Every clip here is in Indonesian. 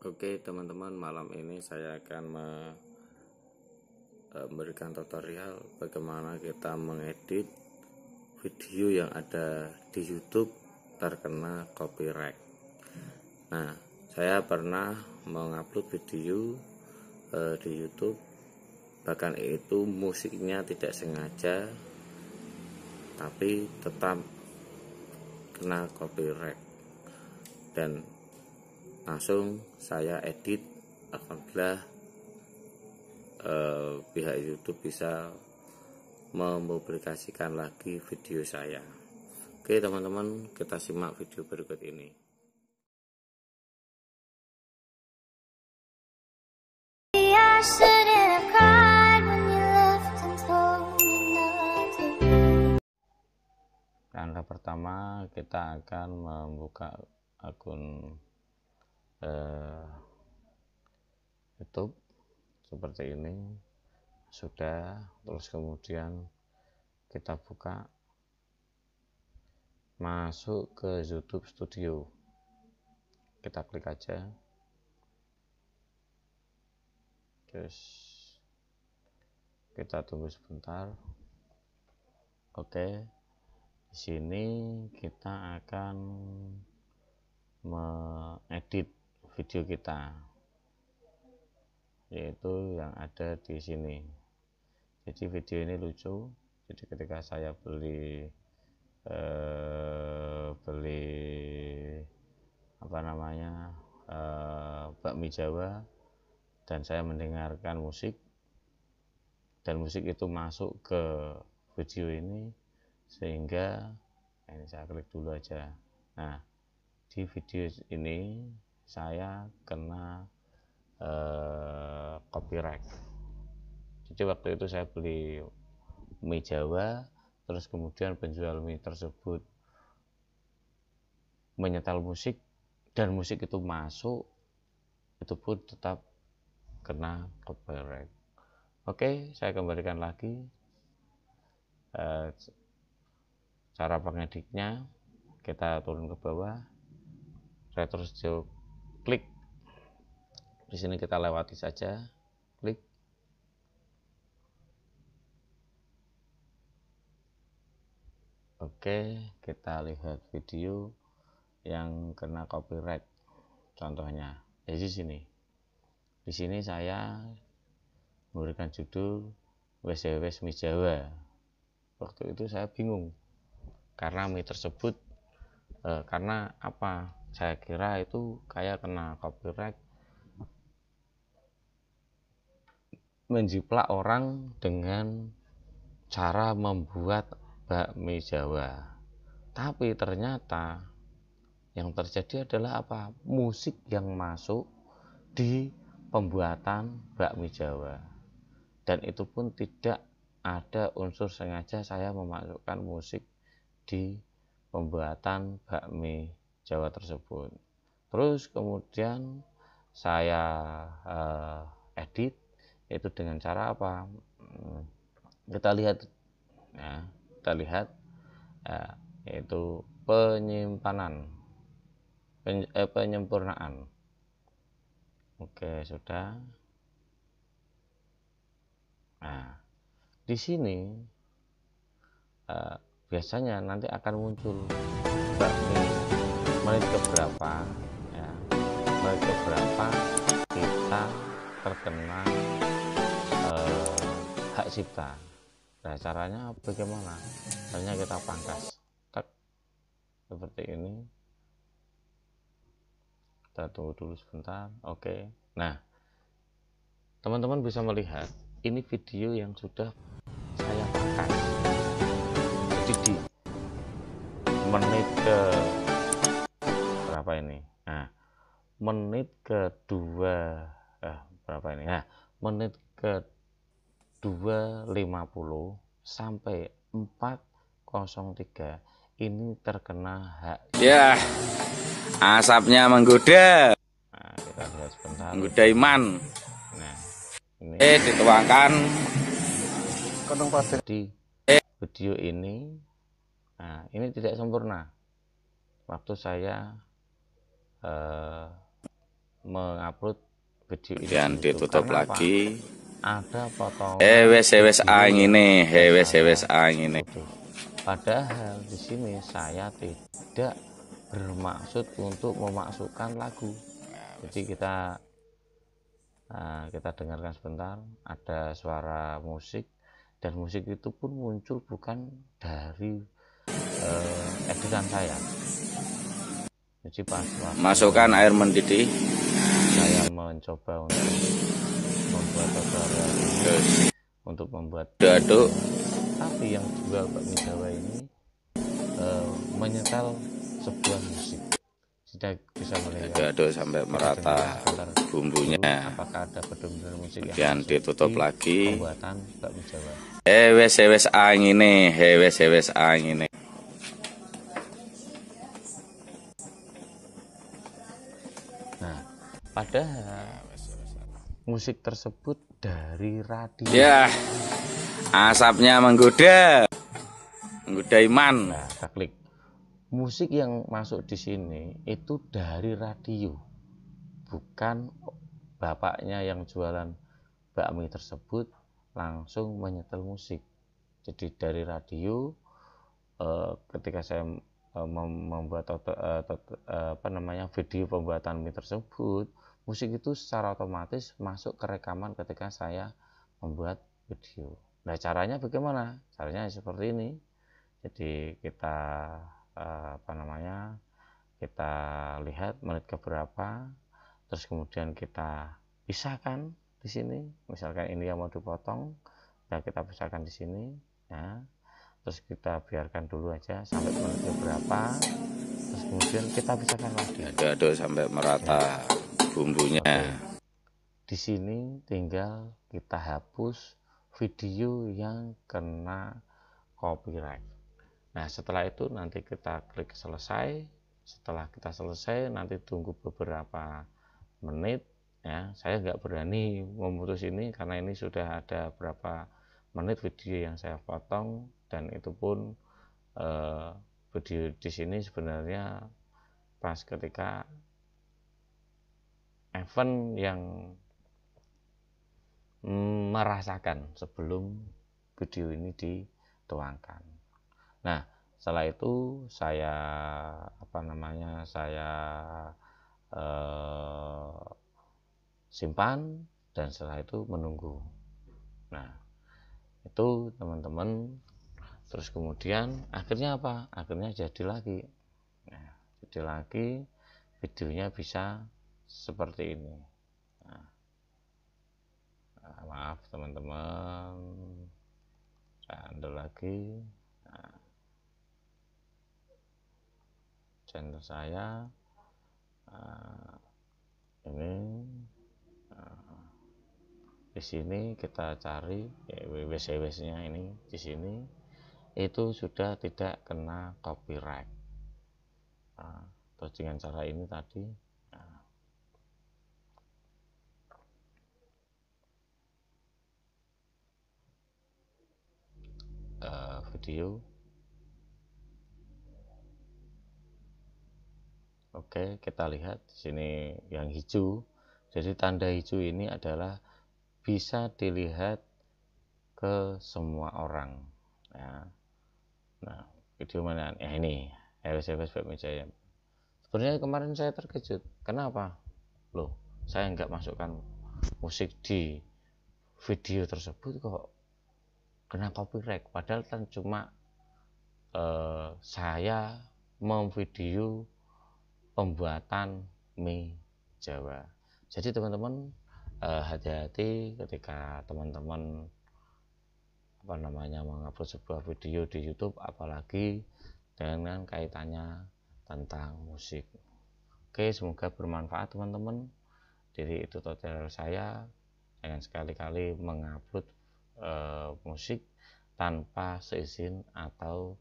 Oke teman-teman malam ini saya akan e, memberikan tutorial bagaimana kita mengedit video yang ada di YouTube terkena copyright. Nah saya pernah mengupload video eh, di YouTube bahkan itu musiknya tidak sengaja tapi tetap kena copyright dan langsung saya edit apabila eh, pihak YouTube bisa mempublikasikan lagi video saya. Oke, teman-teman, kita simak video berikut ini. Langkah pertama, kita akan membuka akun eh, YouTube seperti ini sudah terus kemudian kita buka masuk ke YouTube Studio kita klik aja terus kita tunggu sebentar oke di sini kita akan mengedit video kita yaitu yang ada di sini jadi video ini lucu jadi ketika saya beli eh, beli apa namanya eh, bakmi Jawa dan saya mendengarkan musik dan musik itu masuk ke video ini sehingga ini saya klik dulu aja nah di video ini saya kena eh, copyright jadi waktu itu saya beli mie Jawa terus kemudian penjual mie tersebut menyetel musik dan musik itu masuk itu pun tetap kena copyright oke saya kembalikan lagi eh, cara pengeditnya kita turun ke bawah retroscope klik di sini kita lewati saja klik Oke, kita lihat video yang kena copyright. Contohnya, ya di sini. Di sini saya memberikan judul WCW Mi Jawa. Waktu itu saya bingung karena mie tersebut eh, karena apa? saya kira itu kayak kena copyright menjiplak orang dengan cara membuat bakmi Jawa. Tapi ternyata yang terjadi adalah apa? Musik yang masuk di pembuatan bakmi Jawa. Dan itu pun tidak ada unsur sengaja saya memasukkan musik di pembuatan bakmi Jawa tersebut. Terus kemudian saya uh, edit itu dengan cara apa? Hmm, kita lihat ya, kita lihat ya, yaitu penyimpanan pen, eh, penyempurnaan. Oke, sudah. Nah, di sini uh, biasanya nanti akan muncul menit ke berapa ya menit ke berapa kita terkena eh, hak cipta nah caranya bagaimana hanya kita pangkas tek seperti ini kita tunggu dulu sebentar oke nah teman-teman bisa melihat ini video yang sudah saya pangkas jadi di menit ke berapa ini nah menit kedua eh, berapa ini nah menit ke 250 sampai empat 403 ini terkena hak ya asapnya menggoda nah, kita lihat sebentar menggoda iman nah ini eh dituangkan di video ini nah ini tidak sempurna waktu saya uh, mengupload video ini. Dan ditutup Karena lagi. Ada potongan. Hewes hewes ini, hewes hewes ini. Padahal di sini saya tidak bermaksud untuk memasukkan lagu. Jadi kita eh, kita dengarkan sebentar. Ada suara musik dan musik itu pun muncul bukan dari uh, editan saya. Jadi pas waktu masukkan air mendidih. Saya mencoba untuk membuat odora. untuk membuat aduk. Tapi yang juga Pak Jawa ini uh, eh, menyetel sebuah musik. Tidak bisa melihat. Aduk, sampai merata bumbunya. Apakah ada benar-benar musik Kemudian yang ditutup lagi. Pembuatan Pak Jawa. Hewes hewes nih hewes hewes nih padahal musik tersebut dari radio ya asapnya menggoda menggoda iman nah, kita klik musik yang masuk di sini itu dari radio bukan bapaknya yang jualan bakmi tersebut langsung menyetel musik jadi dari radio eh, ketika saya eh, membuat eh, apa namanya video pembuatan mie tersebut musik itu secara otomatis masuk ke rekaman ketika saya membuat video nah caranya bagaimana caranya seperti ini jadi kita eh, apa namanya kita lihat menit ke berapa terus kemudian kita pisahkan di sini misalkan ini yang mau dipotong nah kita pisahkan di sini ya terus kita biarkan dulu aja sampai menit ke berapa terus kemudian kita pisahkan lagi ada aduk sampai merata ya bumbunya. Di sini tinggal kita hapus video yang kena copyright. Nah, setelah itu nanti kita klik selesai. Setelah kita selesai, nanti tunggu beberapa menit. Ya, saya nggak berani memutus ini karena ini sudah ada berapa menit video yang saya potong dan itu pun eh, video di sini sebenarnya pas ketika event yang merasakan sebelum video ini dituangkan. Nah, setelah itu saya apa namanya saya eh, simpan dan setelah itu menunggu. Nah, itu teman-teman terus kemudian akhirnya apa? Akhirnya jadi lagi. Nah, jadi lagi videonya bisa seperti ini nah, nah maaf teman-teman anda lagi nah, channel saya nah, ini nah, di sini kita cari ya, WCWS nya ini di sini itu sudah tidak kena copyright nah, dengan cara ini tadi uh, video Oke, kita lihat di sini yang hijau. Jadi tanda hijau ini adalah bisa dilihat ke semua orang. Ya. Nah, video mana? Ya ini, web saya ya. Sebenarnya kemarin saya terkejut. Kenapa? Loh, saya nggak masukkan musik di video tersebut kok kena copyright padahal kan cuma eh, saya memvideo pembuatan mie Jawa jadi teman-teman eh, hati-hati ketika teman-teman apa namanya mengupload sebuah video di YouTube apalagi dengan kaitannya tentang musik oke semoga bermanfaat teman-teman jadi itu tutorial saya jangan sekali-kali mengupload Eh, musik tanpa seizin atau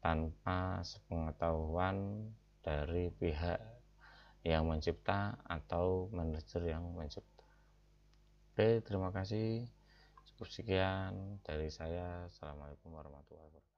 tanpa sepengetahuan dari pihak yang mencipta atau manajer yang mencipta. Oke, terima kasih. Cukup sekian dari saya. Assalamualaikum warahmatullahi wabarakatuh.